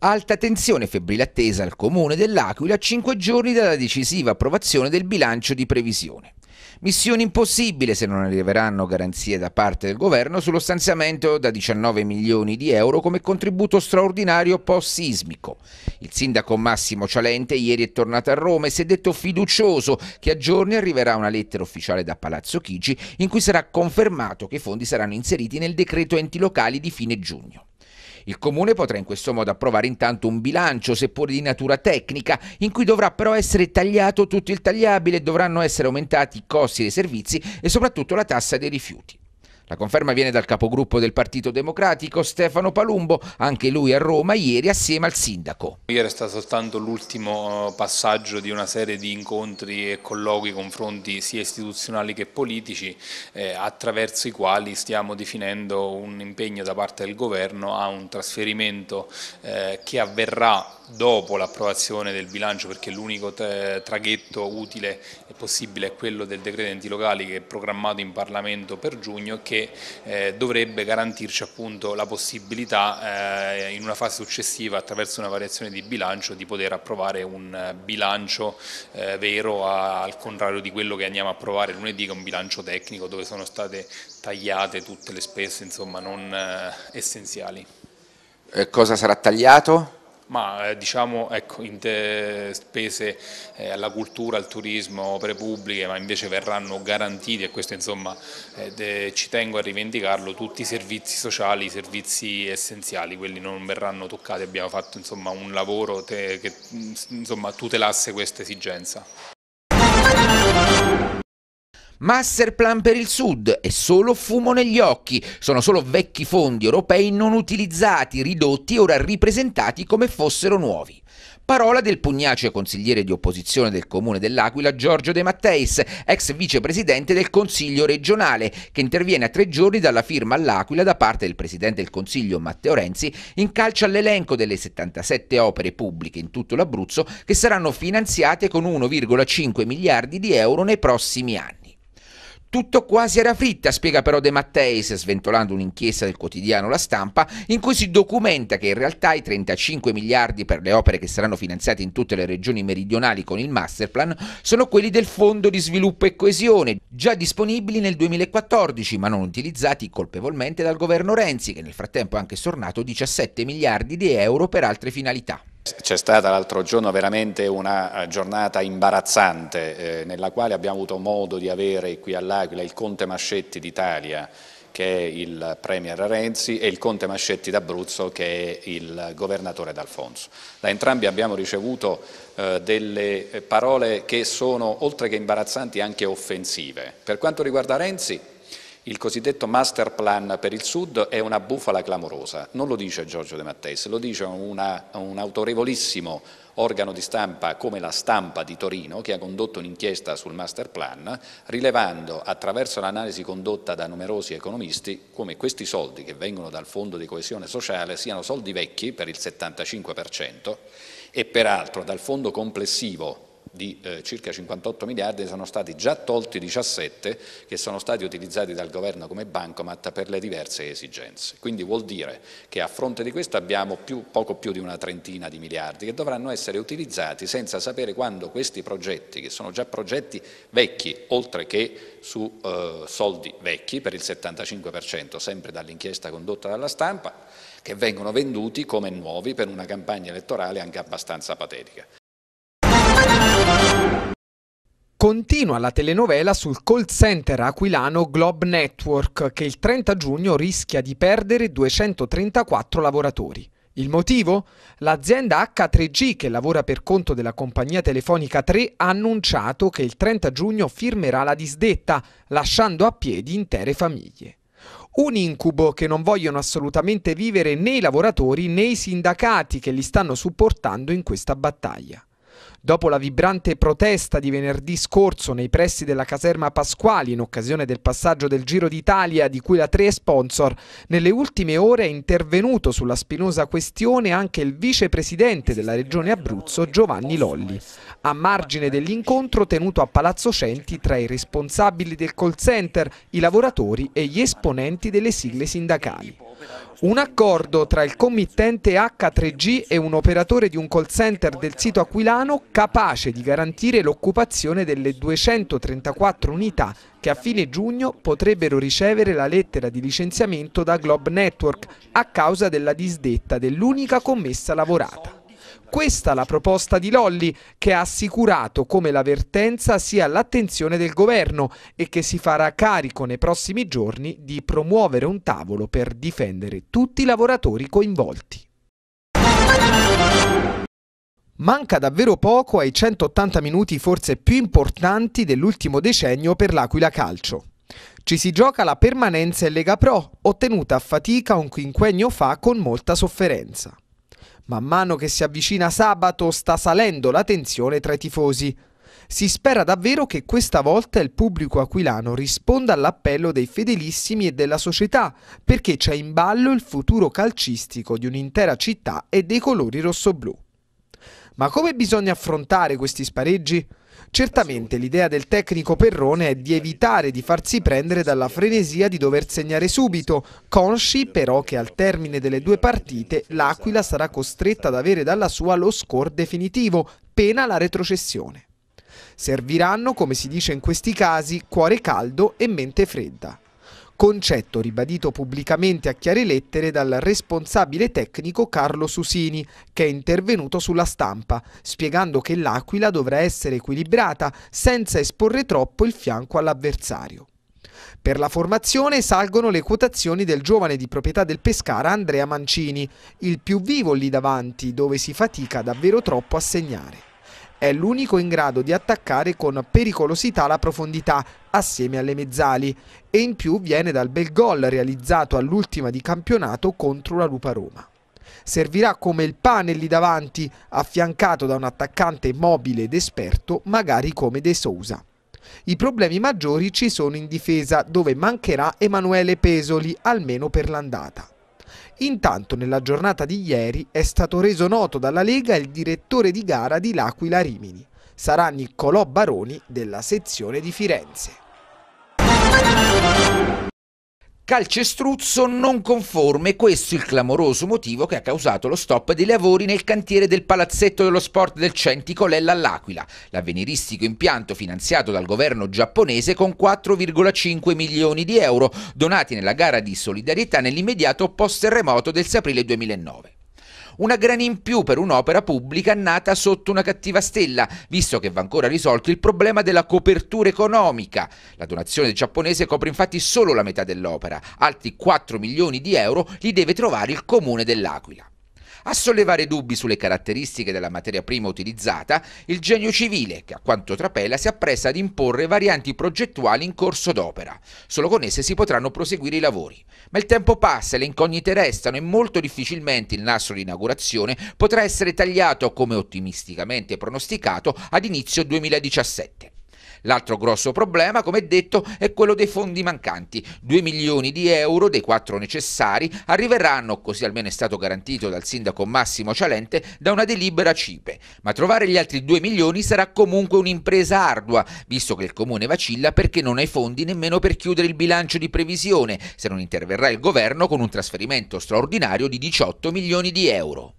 Alta tensione febbrile attesa al comune dell'Aquila a 5 giorni dalla decisiva approvazione del bilancio di previsione. Missione impossibile se non arriveranno garanzie da parte del governo sullo stanziamento da 19 milioni di euro come contributo straordinario post-sismico. Il sindaco Massimo Cialente ieri è tornato a Roma e si è detto fiducioso che a giorni arriverà una lettera ufficiale da Palazzo Chigi in cui sarà confermato che i fondi saranno inseriti nel decreto enti locali di fine giugno. Il Comune potrà in questo modo approvare intanto un bilancio, seppur di natura tecnica, in cui dovrà però essere tagliato tutto il tagliabile, dovranno essere aumentati i costi dei servizi e soprattutto la tassa dei rifiuti. La conferma viene dal capogruppo del Partito Democratico Stefano Palumbo, anche lui a Roma ieri assieme al sindaco. Ieri è stato soltanto l'ultimo eh, passaggio di una serie di incontri e colloqui, confronti sia istituzionali che politici, eh, attraverso i quali stiamo definendo un impegno da parte del governo a un trasferimento eh, che avverrà dopo l'approvazione del bilancio perché l'unico eh, traghetto utile e possibile è quello del decreto enti locali che è programmato in Parlamento per giugno che che eh, dovrebbe garantirci appunto la possibilità eh, in una fase successiva attraverso una variazione di bilancio di poter approvare un eh, bilancio eh, vero a, al contrario di quello che andiamo a approvare lunedì che è un bilancio tecnico dove sono state tagliate tutte le spese insomma non eh, essenziali. E eh, cosa sarà tagliato? Ma eh, diciamo ecco, in te, spese eh, alla cultura, al turismo, opere pubbliche, ma invece verranno garantiti, e questo insomma eh, de, ci tengo a rivendicarlo, tutti i servizi sociali, i servizi essenziali, quelli non verranno toccati, abbiamo fatto insomma, un lavoro te, che mm, insomma, tutelasse questa esigenza. Masterplan per il Sud è solo fumo negli occhi, sono solo vecchi fondi europei non utilizzati, ridotti e ora ripresentati come fossero nuovi. Parola del pugnace consigliere di opposizione del comune dell'Aquila Giorgio De Matteis, ex vicepresidente del Consiglio regionale, che interviene a tre giorni dalla firma all'Aquila da parte del presidente del Consiglio Matteo Renzi in calcio all'elenco delle 77 opere pubbliche in tutto l'Abruzzo che saranno finanziate con 1,5 miliardi di euro nei prossimi anni. Tutto quasi era fritta, spiega però De Matteis, sventolando un'inchiesta del quotidiano La Stampa, in cui si documenta che in realtà i 35 miliardi per le opere che saranno finanziate in tutte le regioni meridionali con il masterplan sono quelli del Fondo di sviluppo e coesione, già disponibili nel 2014 ma non utilizzati colpevolmente dal governo Renzi, che nel frattempo ha anche stornato 17 miliardi di euro per altre finalità. C'è stata l'altro giorno veramente una eh, giornata imbarazzante eh, nella quale abbiamo avuto modo di avere qui all'Aquila il Conte Mascetti d'Italia che è il Premier Renzi e il Conte Mascetti d'Abruzzo che è il Governatore D'Alfonso. Da entrambi abbiamo ricevuto eh, delle eh, parole che sono oltre che imbarazzanti anche offensive. Per quanto riguarda Renzi il cosiddetto master plan per il Sud è una bufala clamorosa, non lo dice Giorgio De Matteis, lo dice una, un autorevolissimo organo di stampa come la stampa di Torino che ha condotto un'inchiesta sul master plan rilevando attraverso l'analisi condotta da numerosi economisti come questi soldi che vengono dal fondo di coesione sociale siano soldi vecchi per il 75% e peraltro dal fondo complessivo di eh, circa 58 miliardi sono stati già tolti 17 che sono stati utilizzati dal governo come bancomat per le diverse esigenze. Quindi vuol dire che a fronte di questo abbiamo più, poco più di una trentina di miliardi che dovranno essere utilizzati senza sapere quando questi progetti, che sono già progetti vecchi, oltre che su eh, soldi vecchi per il 75%, sempre dall'inchiesta condotta dalla stampa, che vengono venduti come nuovi per una campagna elettorale anche abbastanza patetica. Continua la telenovela sul call center aquilano Globe Network che il 30 giugno rischia di perdere 234 lavoratori. Il motivo? L'azienda H3G che lavora per conto della compagnia telefonica 3 ha annunciato che il 30 giugno firmerà la disdetta, lasciando a piedi intere famiglie. Un incubo che non vogliono assolutamente vivere né i lavoratori né i sindacati che li stanno supportando in questa battaglia. Dopo la vibrante protesta di venerdì scorso nei pressi della caserma Pasquali in occasione del passaggio del Giro d'Italia di cui la 3 è sponsor, nelle ultime ore è intervenuto sulla spinosa questione anche il vicepresidente della regione Abruzzo Giovanni Lolli. A margine dell'incontro tenuto a Palazzo Centi tra i responsabili del call center, i lavoratori e gli esponenti delle sigle sindacali. Un accordo tra il committente H3G e un operatore di un call center del sito aquilano capace di garantire l'occupazione delle 234 unità che a fine giugno potrebbero ricevere la lettera di licenziamento da Globe Network a causa della disdetta dell'unica commessa lavorata. Questa la proposta di Lolli che ha assicurato come la vertenza sia all'attenzione del governo e che si farà carico nei prossimi giorni di promuovere un tavolo per difendere tutti i lavoratori coinvolti. Manca davvero poco ai 180 minuti forse più importanti dell'ultimo decennio per l'Aquila Calcio. Ci si gioca la permanenza in Lega Pro, ottenuta a fatica un quinquennio fa con molta sofferenza. Man mano che si avvicina sabato sta salendo la tensione tra i tifosi. Si spera davvero che questa volta il pubblico aquilano risponda all'appello dei fedelissimi e della società, perché c'è in ballo il futuro calcistico di un'intera città e dei colori rossoblù. Ma come bisogna affrontare questi spareggi? Certamente l'idea del tecnico Perrone è di evitare di farsi prendere dalla frenesia di dover segnare subito, consci però che al termine delle due partite l'Aquila sarà costretta ad avere dalla sua lo score definitivo, pena la retrocessione. Serviranno, come si dice in questi casi, cuore caldo e mente fredda concetto ribadito pubblicamente a chiare lettere dal responsabile tecnico Carlo Susini, che è intervenuto sulla stampa, spiegando che l'Aquila dovrà essere equilibrata senza esporre troppo il fianco all'avversario. Per la formazione salgono le quotazioni del giovane di proprietà del Pescara Andrea Mancini, il più vivo lì davanti dove si fatica davvero troppo a segnare. È l'unico in grado di attaccare con pericolosità la profondità, assieme alle mezzali e in più viene dal bel gol realizzato all'ultima di campionato contro la Lupa Roma. Servirà come il pane lì davanti, affiancato da un attaccante mobile ed esperto, magari come De Sousa. I problemi maggiori ci sono in difesa, dove mancherà Emanuele Pesoli, almeno per l'andata. Intanto nella giornata di ieri è stato reso noto dalla Lega il direttore di gara di L'Aquila Rimini. Sarà Niccolò Baroni della sezione di Firenze calcestruzzo non conforme, questo il clamoroso motivo che ha causato lo stop dei lavori nel cantiere del Palazzetto dello Sport del Centico Lella all'Aquila, l'avveniristico impianto finanziato dal governo giapponese con 4,5 milioni di euro donati nella gara di solidarietà nell'immediato post-terremoto del aprile 2009 una grana in più per un'opera pubblica nata sotto una cattiva stella, visto che va ancora risolto il problema della copertura economica. La donazione giapponese copre infatti solo la metà dell'opera, altri 4 milioni di euro li deve trovare il comune dell'Aquila. A sollevare dubbi sulle caratteristiche della materia prima utilizzata, il genio civile, che a quanto trapela si appresta ad imporre varianti progettuali in corso d'opera. Solo con esse si potranno proseguire i lavori. Ma il tempo passa e le incognite restano e molto difficilmente il nastro di inaugurazione potrà essere tagliato, come ottimisticamente pronosticato, ad inizio 2017. L'altro grosso problema, come detto, è quello dei fondi mancanti. 2 milioni di euro dei 4 necessari arriveranno, così almeno è stato garantito dal sindaco Massimo Cialente, da una delibera CIPE. Ma trovare gli altri 2 milioni sarà comunque un'impresa ardua, visto che il comune vacilla perché non ha i fondi nemmeno per chiudere il bilancio di previsione, se non interverrà il governo con un trasferimento straordinario di 18 milioni di euro.